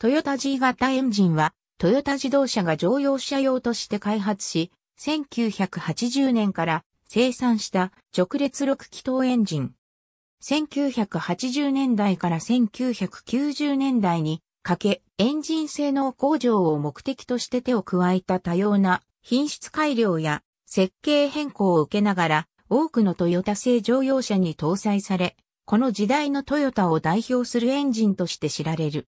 トヨタ G 型エンジンは、トヨタ自動車が乗用車用として開発し、1980年から生産した直列6気筒エンジン。1980年代から1990年代にかけ、エンジン性能向上を目的として手を加えた多様な品質改良や設計変更を受けながら、多くのトヨタ製乗用車に搭載され、この時代のトヨタを代表するエンジンとして知られる。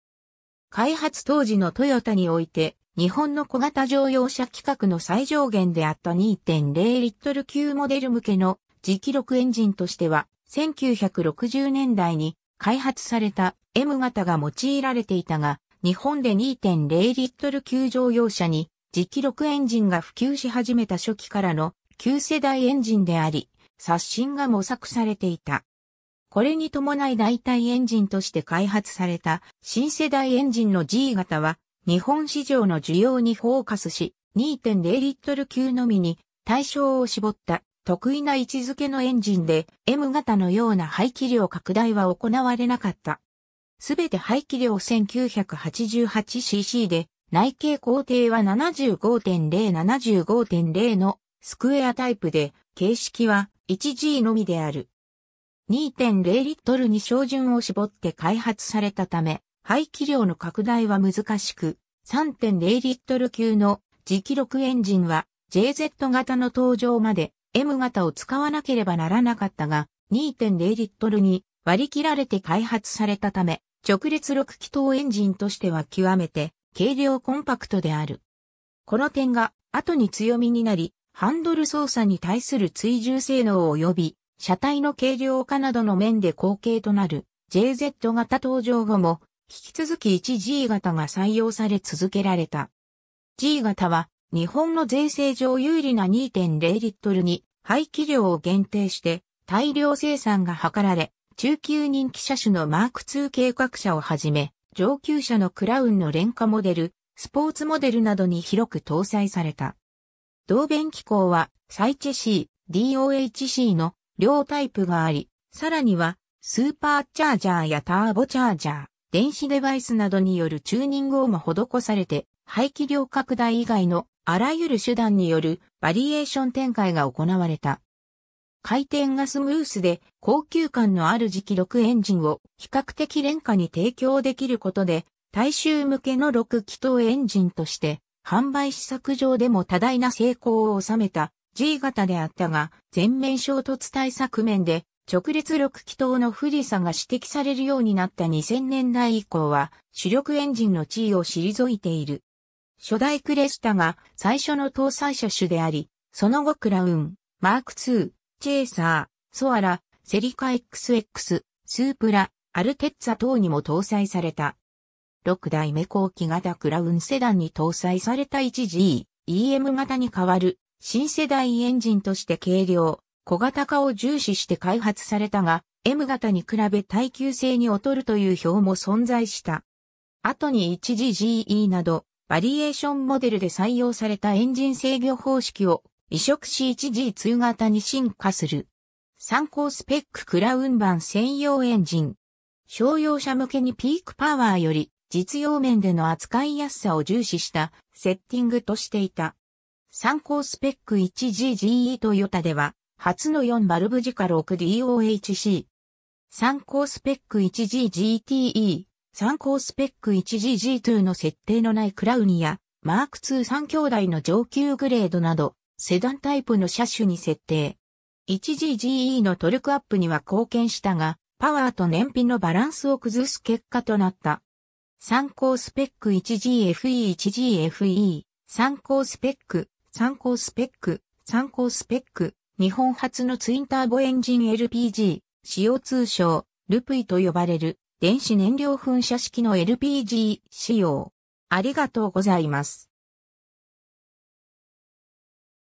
開発当時のトヨタにおいて、日本の小型乗用車規格の最上限であった2.0リットル級モデル向けの磁気力エンジンとしては、1960年代に開発された M 型が用いられていたが、日本で2.0リットル級乗用車に磁気力エンジンが普及し始めた初期からの旧世代エンジンであり、刷新が模索されていた。これに伴い代替エンジンとして開発された新世代エンジンの G 型は日本市場の需要にフォーカスし2.0リットル級のみに対象を絞った得意な位置づけのエンジンで M 型のような排気量拡大は行われなかった。すべて排気量 1988cc で内径工程は75.075.0のスクエアタイプで形式は 1G のみである。2.0リットルに照準を絞って開発されたため、排気量の拡大は難しく、3.0リットル級の磁気力エンジンは JZ 型の登場まで M 型を使わなければならなかったが、2.0リットルに割り切られて開発されたため、直列6気筒エンジンとしては極めて軽量コンパクトである。この点が後に強みになり、ハンドル操作に対する追従性能及び車体の軽量化などの面で後継となる JZ 型登場後も、引き続き 1G 型が採用され続けられた。G 型は、日本の税制上有利な2.0リットルに排気量を限定して大量生産が図られ、中級人気車種のマーク2計画車をはじめ、上級車のクラウンの廉価モデル、スポーツモデルなどに広く搭載された。同弁機構は、サイチェ C、DOHC の両タイプがあり、さらには、スーパーチャージャーやターボチャージャー、電子デバイスなどによるチューニングをも施されて、排気量拡大以外のあらゆる手段によるバリエーション展開が行われた。回転がスムースで高級感のある磁気6エンジンを比較的廉価に提供できることで、大衆向けの6気筒エンジンとして、販売試作上でも多大な成功を収めた G 型であったが、全面衝突対策面で直列6気筒の不利さが指摘されるようになった2000年代以降は主力エンジンの地位を退いている。初代クレスタが最初の搭載車種であり、その後クラウン、マーク2、チェイサー、ソアラ、セリカ XX、スープラ、アルテッツァ等にも搭載された。6代目後期型クラウンセダンに搭載された 1G、EM 型に変わる新世代エンジンとして軽量、小型化を重視して開発されたが、M 型に比べ耐久性に劣るという表も存在した。後に一時 GE など、バリエーションモデルで採用されたエンジン制御方式を移植し 1G2 型に進化する。参考スペッククラウン版専用エンジン。商用車向けにピークパワーより実用面での扱いやすさを重視したセッティングとしていた。参考スペック 1GGE トヨタでは、初の4バルブ時価 6DOHC。参考スペック 1GGTE、参考スペック 1GG2 の設定のないクラウニや、マーク2 3兄弟の上級グレードなど、セダンタイプの車種に設定。1GGE のトルクアップには貢献したが、パワーと燃費のバランスを崩す結果となった。参考スペック 1GFE1GFE、参考スペック参考スペック、参考スペック、日本初のツインターボエンジン LPG、使用通称、ルプイと呼ばれる、電子燃料噴射式の LPG 使用。ありがとうございます。